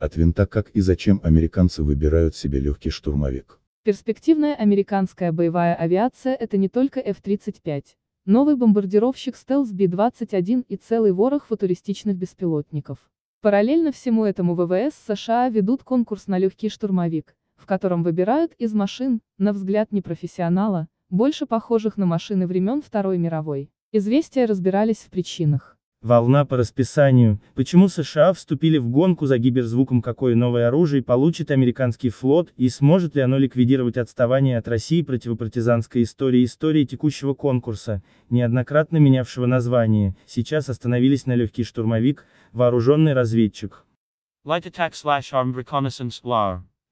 от винта как и зачем американцы выбирают себе легкий штурмовик. Перспективная американская боевая авиация это не только F-35, новый бомбардировщик Stealth B-21 и целый ворох футуристичных беспилотников. Параллельно всему этому ВВС США ведут конкурс на легкий штурмовик, в котором выбирают из машин, на взгляд непрофессионала, больше похожих на машины времен Второй мировой. Известия разбирались в причинах. Волна по расписанию. Почему США вступили в гонку за гиберзвуком какое новое оружие получит американский флот и сможет ли оно ликвидировать отставание от России противопартизанской истории истории текущего конкурса, неоднократно менявшего название, сейчас остановились на легкий штурмовик, вооруженный разведчик.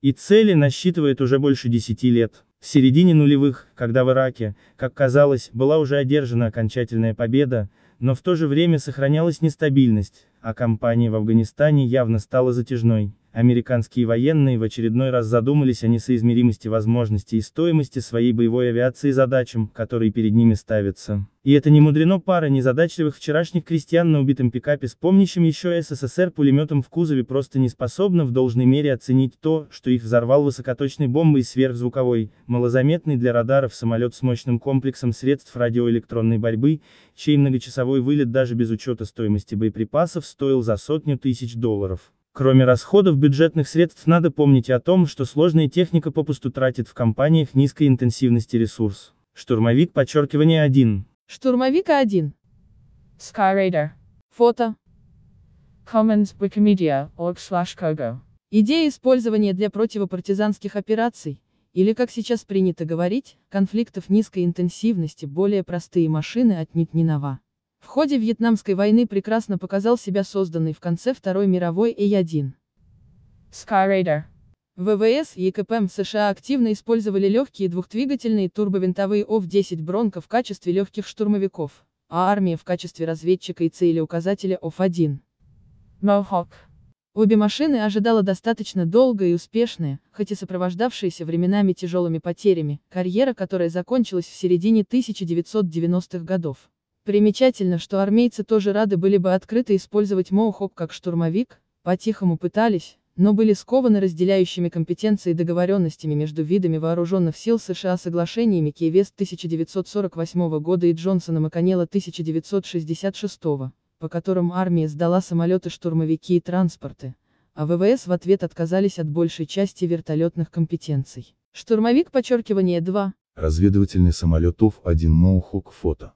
И цели насчитывает уже больше 10 лет. В середине нулевых, когда в Ираке, как казалось, была уже одержана окончательная победа, но в то же время сохранялась нестабильность а кампания в Афганистане явно стала затяжной. Американские военные в очередной раз задумались о несоизмеримости возможностей и стоимости своей боевой авиации задачам, которые перед ними ставятся. И это не мудрено пара незадачливых вчерашних крестьян на убитом пикапе с помнящим еще СССР пулеметом в кузове просто не способна в должной мере оценить то, что их взорвал высокоточной бомбой сверхзвуковой, малозаметный для радаров самолет с мощным комплексом средств радиоэлектронной борьбы, чей многочасовой вылет даже без учета стоимости боеприпасов стоил за сотню тысяч долларов. Кроме расходов бюджетных средств надо помнить о том, что сложная техника попусту тратит в компаниях низкой интенсивности ресурс. Штурмовик подчеркивание 1. Штурмовик 1. Skyraider. Фото. Commons Wikimedia, org slash Kogo. Идея использования для противопартизанских операций, или как сейчас принято говорить, конфликтов низкой интенсивности более простые машины отнюдь не нова. В ходе Вьетнамской войны прекрасно показал себя созданный в конце Второй мировой И-1. Skyraider. ВВС и КПМ США активно использовали легкие двухдвигательные турбовинтовые ОВ-10 «Бронко» в качестве легких штурмовиков, а армия в качестве разведчика и целеуказателя ОВ-1. Mohawk. Обе машины ожидала достаточно долгая и успешная, хоть и сопровождавшаяся временами тяжелыми потерями, карьера которая закончилась в середине 1990-х годов. Примечательно, что армейцы тоже рады были бы открыто использовать Моухок как штурмовик, по-тихому пытались, но были скованы разделяющими компетенции договоренностями между видами вооруженных сил США соглашениями Кейвест 1948 года и Джонсона и 1966, по которым армия сдала самолеты, штурмовики и транспорты, а ВВС в ответ отказались от большей части вертолетных компетенций. Штурмовик подчеркивание 2. Разведывательный самолетов ТОВ-1 Моухок фото.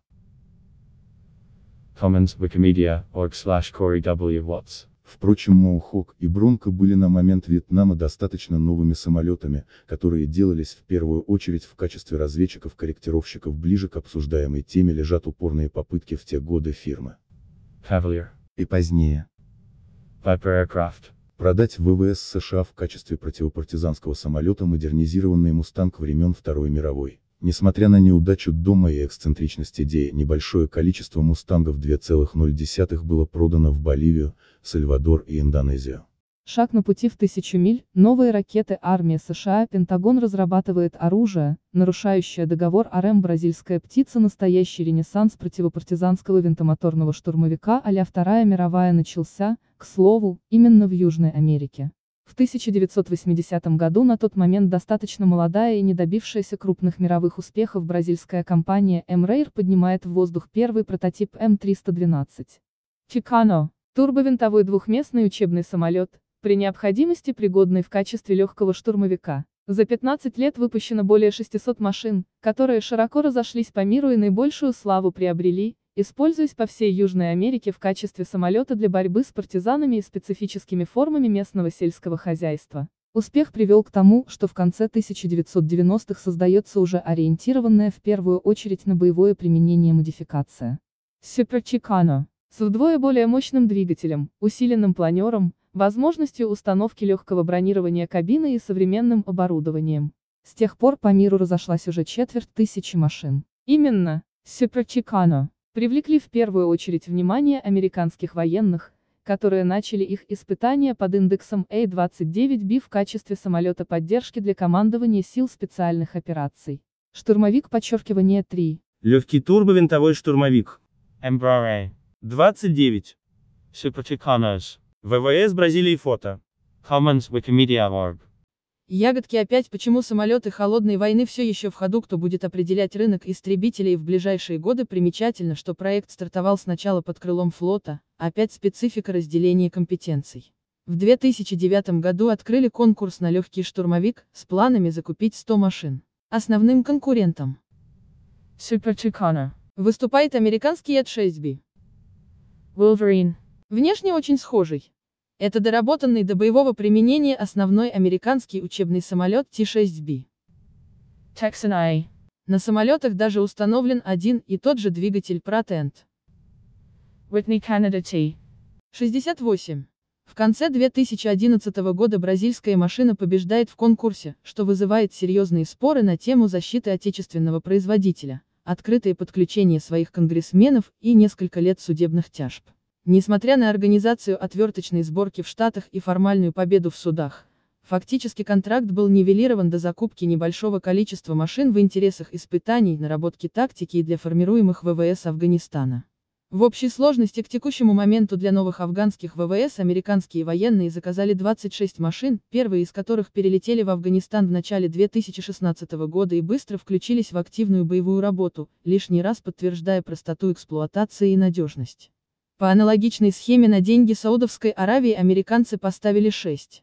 Commons, Wikimedia, org slash Corey W. Watts. Впрочем, Моухок и Бронко были на момент Вьетнама достаточно новыми самолетами, которые делались в первую очередь в качестве разведчиков-корректировщиков ближе к обсуждаемой теме лежат упорные попытки в те годы фирмы. Cavalier. И позднее. Piper Aircraft. Продать ВВС США в качестве противопартизанского самолета модернизированный «Мустанг» времен Второй мировой. Несмотря на неудачу дома и эксцентричность идеи, небольшое количество мустангов 2,0 было продано в Боливию, Сальвадор и Индонезию. Шаг на пути в тысячу миль, новые ракеты армии США, Пентагон разрабатывает оружие, нарушающее договор РМ «Бразильская птица» настоящий ренессанс противопартизанского винтомоторного штурмовика а-ля Вторая мировая начался, к слову, именно в Южной Америке. В 1980 году на тот момент достаточно молодая и не добившаяся крупных мировых успехов бразильская компания Embraer поднимает в воздух первый прототип М312. Чикано – турбовинтовой двухместный учебный самолет, при необходимости пригодный в качестве легкого штурмовика. За 15 лет выпущено более 600 машин, которые широко разошлись по миру и наибольшую славу приобрели, используясь по всей Южной Америке в качестве самолета для борьбы с партизанами и специфическими формами местного сельского хозяйства. Успех привел к тому, что в конце 1990-х создается уже ориентированная в первую очередь на боевое применение модификация. Super Chicano. С вдвое более мощным двигателем, усиленным планером, возможностью установки легкого бронирования кабины и современным оборудованием. С тех пор по миру разошлась уже четверть тысячи машин. Именно, Super Chicano привлекли в первую очередь внимание американских военных, которые начали их испытания под индексом A-29B в качестве самолета поддержки для командования сил специальных операций. Штурмовик подчеркивание 3. Легкий турбовинтовой штурмовик. Embraer. 29. Super Tucanos. ВВС Бразилии фото. Commons Wikimedia Org. Ягодки опять почему самолеты холодной войны все еще в ходу кто будет определять рынок истребителей в ближайшие годы примечательно, что проект стартовал сначала под крылом флота, а опять специфика разделения компетенций. В 2009 году открыли конкурс на легкий штурмовик, с планами закупить 100 машин. Основным конкурентом Super Tucano выступает американский Ed-6B. Wolverine. Внешне очень схожий. Это доработанный до боевого применения основной американский учебный самолет T-6B. Texan I. На самолетах даже установлен один и тот же двигатель Протент. Whitney Canada T. 68. В конце 2011 года бразильская машина побеждает в конкурсе, что вызывает серьезные споры на тему защиты отечественного производителя, открытое подключение своих конгрессменов и несколько лет судебных тяжб. Несмотря на организацию отверточной сборки в Штатах и формальную победу в судах, фактически контракт был нивелирован до закупки небольшого количества машин в интересах испытаний, наработки тактики и для формируемых ВВС Афганистана. В общей сложности к текущему моменту для новых афганских ВВС американские военные заказали 26 машин, первые из которых перелетели в Афганистан в начале 2016 года и быстро включились в активную боевую работу, лишний раз подтверждая простоту эксплуатации и надежность. По аналогичной схеме на деньги Саудовской Аравии американцы поставили 6.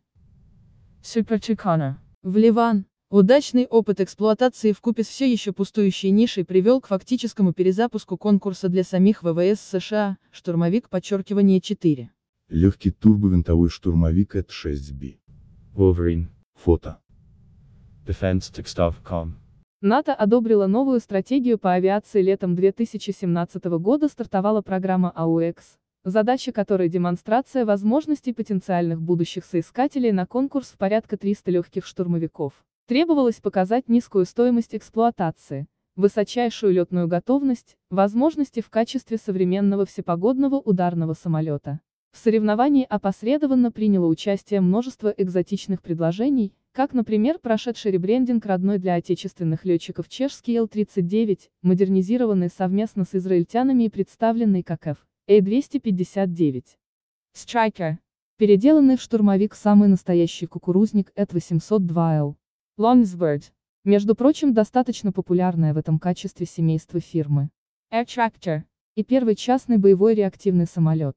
Super В Ливан. Удачный опыт эксплуатации в купе с все еще пустующей нишей привел к фактическому перезапуску конкурса для самих ВВС США, штурмовик подчеркивание 4. Легкий турбовинтовой штурмовик от 6 b Wolverine. Фото. Defense НАТО одобрило новую стратегию по авиации летом 2017 года стартовала программа АУЭКС, задача которой демонстрация возможностей потенциальных будущих соискателей на конкурс в порядка 300 легких штурмовиков. Требовалось показать низкую стоимость эксплуатации, высочайшую летную готовность, возможности в качестве современного всепогодного ударного самолета. В соревновании опосредованно приняло участие множество экзотичных предложений, как, например, прошедший ребрендинг родной для отечественных летчиков чешский Л-39, модернизированный совместно с израильтянами и представленный как F-A-259. Striker. Э Переделанный в штурмовик самый настоящий кукурузник Эт-802Л. Longsbird. Между прочим, достаточно популярное в этом качестве семейство фирмы. Air Tractor. И первый частный боевой реактивный самолет.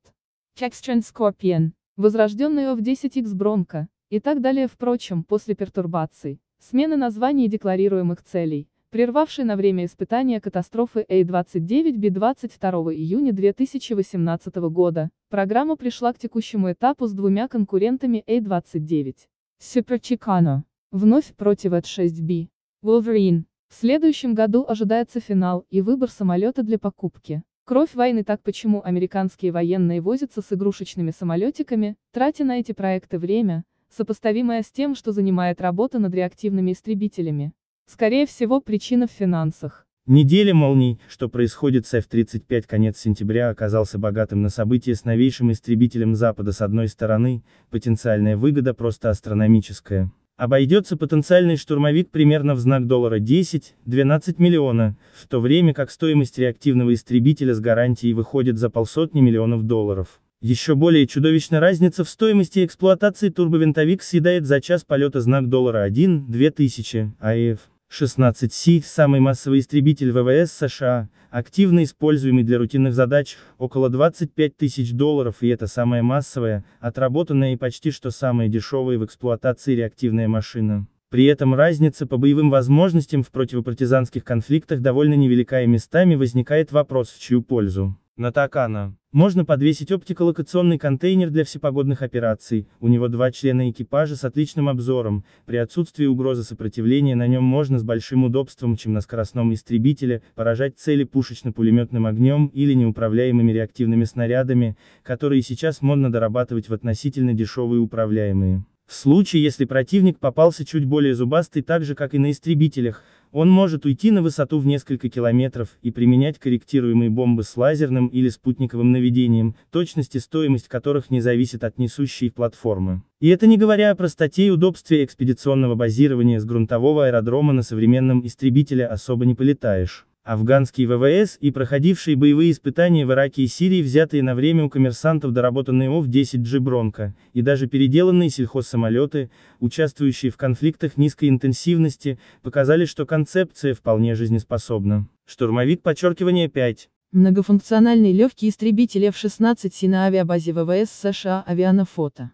Kextran Scorpion. Возрожденный F-10X Бронко, и так далее. Впрочем, после пертурбаций, смены названий декларируемых целей, прервавшей на время испытания катастрофы A29B 22 июня 2018 года, программа пришла к текущему этапу с двумя конкурентами A29. Super Chicano. Вновь против A6B. Wolverine. В следующем году ожидается финал и выбор самолета для покупки. Кровь войны так почему американские военные возятся с игрушечными самолетиками, тратя на эти проекты время, сопоставимая с тем, что занимает работа над реактивными истребителями. Скорее всего, причина в финансах. Неделя молний, что происходит с F-35 конец сентября оказался богатым на события с новейшим истребителем Запада с одной стороны, потенциальная выгода просто астрономическая. Обойдется потенциальный штурмовик примерно в знак доллара 10-12 миллиона, в то время как стоимость реактивного истребителя с гарантией выходит за полсотни миллионов долларов. Еще более чудовищная разница в стоимости эксплуатации турбовинтовик съедает за час полета знак доллара 1-2000, АФ. 16C – самый массовый истребитель ВВС США, активно используемый для рутинных задач, около 25 тысяч долларов и это самая массовая, отработанная и почти что самая дешевая в эксплуатации реактивная машина. При этом разница по боевым возможностям в противопартизанских конфликтах довольно невелика и местами возникает вопрос в чью пользу. На Такана. Можно подвесить оптико-локационный контейнер для всепогодных операций, у него два члена экипажа с отличным обзором, при отсутствии угрозы сопротивления на нем можно с большим удобством, чем на скоростном истребителе, поражать цели пушечно-пулеметным огнем или неуправляемыми реактивными снарядами, которые сейчас модно дорабатывать в относительно дешевые управляемые. В случае, если противник попался чуть более зубастый так же, как и на истребителях, он может уйти на высоту в несколько километров и применять корректируемые бомбы с лазерным или спутниковым наведением, точность и стоимость которых не зависит от несущей платформы. И это не говоря о простоте и удобстве экспедиционного базирования с грунтового аэродрома на современном истребителе особо не полетаешь афганские ВВС и проходившие боевые испытания в Ираке и Сирии, взятые на время у коммерсантов доработанные ОВ-10G «Бронко», и даже переделанные сельхозсамолеты, участвующие в конфликтах низкой интенсивности, показали, что концепция вполне жизнеспособна. Штурмовик подчеркивание 5. Многофункциональный легкий истребитель F-16C на авиабазе ВВС США авианофото.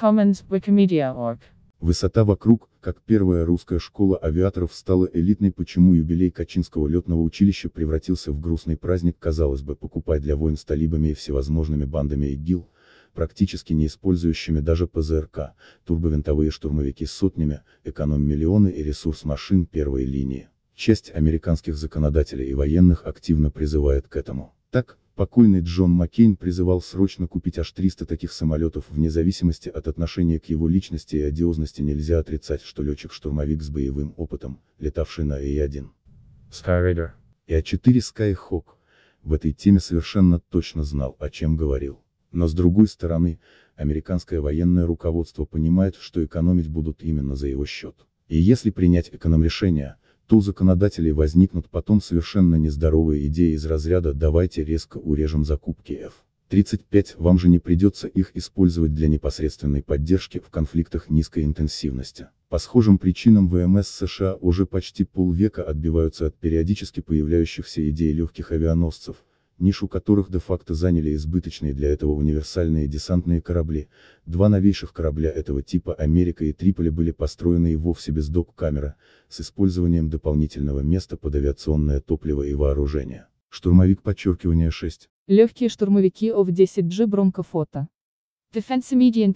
Commons Высота вокруг как первая русская школа авиаторов стала элитной, почему юбилей Качинского летного училища превратился в грустный праздник, казалось бы, покупай для войн с талибами и всевозможными бандами ИГИЛ, практически не использующими даже ПЗРК, турбовинтовые штурмовики с сотнями, эконом-миллионы и ресурс машин первой линии. Часть американских законодателей и военных активно призывает к этому. Так, Покойный Джон Маккейн призывал срочно купить аж 300 таких самолетов вне зависимости от отношения к его личности и одиозности нельзя отрицать, что летчик-штурмовик с боевым опытом, летавший на э А-1. Skyraider. И А-4 Skyhawk, в этой теме совершенно точно знал, о чем говорил. Но с другой стороны, американское военное руководство понимает, что экономить будут именно за его счет. И если принять эконом-решение, то у законодателей возникнут потом совершенно нездоровые идеи из разряда «давайте резко урежем закупки F». 35, вам же не придется их использовать для непосредственной поддержки в конфликтах низкой интенсивности. По схожим причинам ВМС США уже почти полвека отбиваются от периодически появляющихся идей легких авианосцев, нишу которых де-факто заняли избыточные для этого универсальные десантные корабли, два новейших корабля этого типа «Америка» и «Триполи» были построены и вовсе без док-камера, с использованием дополнительного места под авиационное топливо и вооружение. Штурмовик подчеркивания 6. Легкие штурмовики ОВ-10G Бронко фото. Defense Media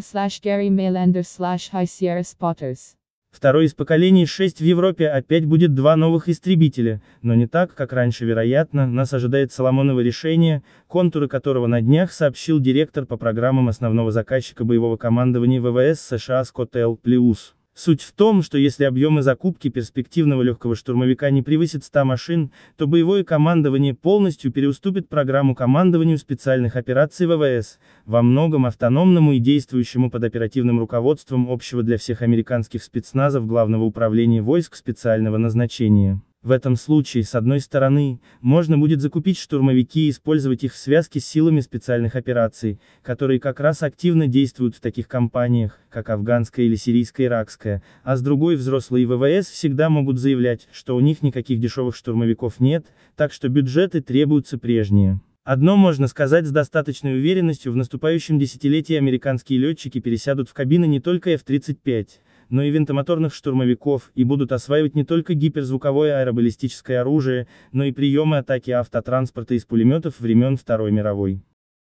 slash Gary Mailander slash High Sierra Spotters. Второй из поколений 6 в Европе опять будет два новых истребителя, но не так, как раньше вероятно, нас ожидает Соломоново решение, контуры которого на днях сообщил директор по программам основного заказчика боевого командования ВВС США Скотт Л. Плеус. Суть в том, что если объемы закупки перспективного легкого штурмовика не превысят 100 машин, то боевое командование полностью переуступит программу командованию специальных операций ВВС, во многом автономному и действующему под оперативным руководством общего для всех американских спецназов Главного управления войск специального назначения. В этом случае, с одной стороны, можно будет закупить штурмовики и использовать их в связке с силами специальных операций, которые как раз активно действуют в таких компаниях, как афганская или сирийская, иракская а с другой взрослые ВВС всегда могут заявлять, что у них никаких дешевых штурмовиков нет, так что бюджеты требуются прежние. Одно можно сказать с достаточной уверенностью, в наступающем десятилетии американские летчики пересядут в кабины не только F-35, но и винтомоторных штурмовиков, и будут осваивать не только гиперзвуковое аэробаллистическое оружие, но и приемы атаки автотранспорта из пулеметов времен Второй мировой.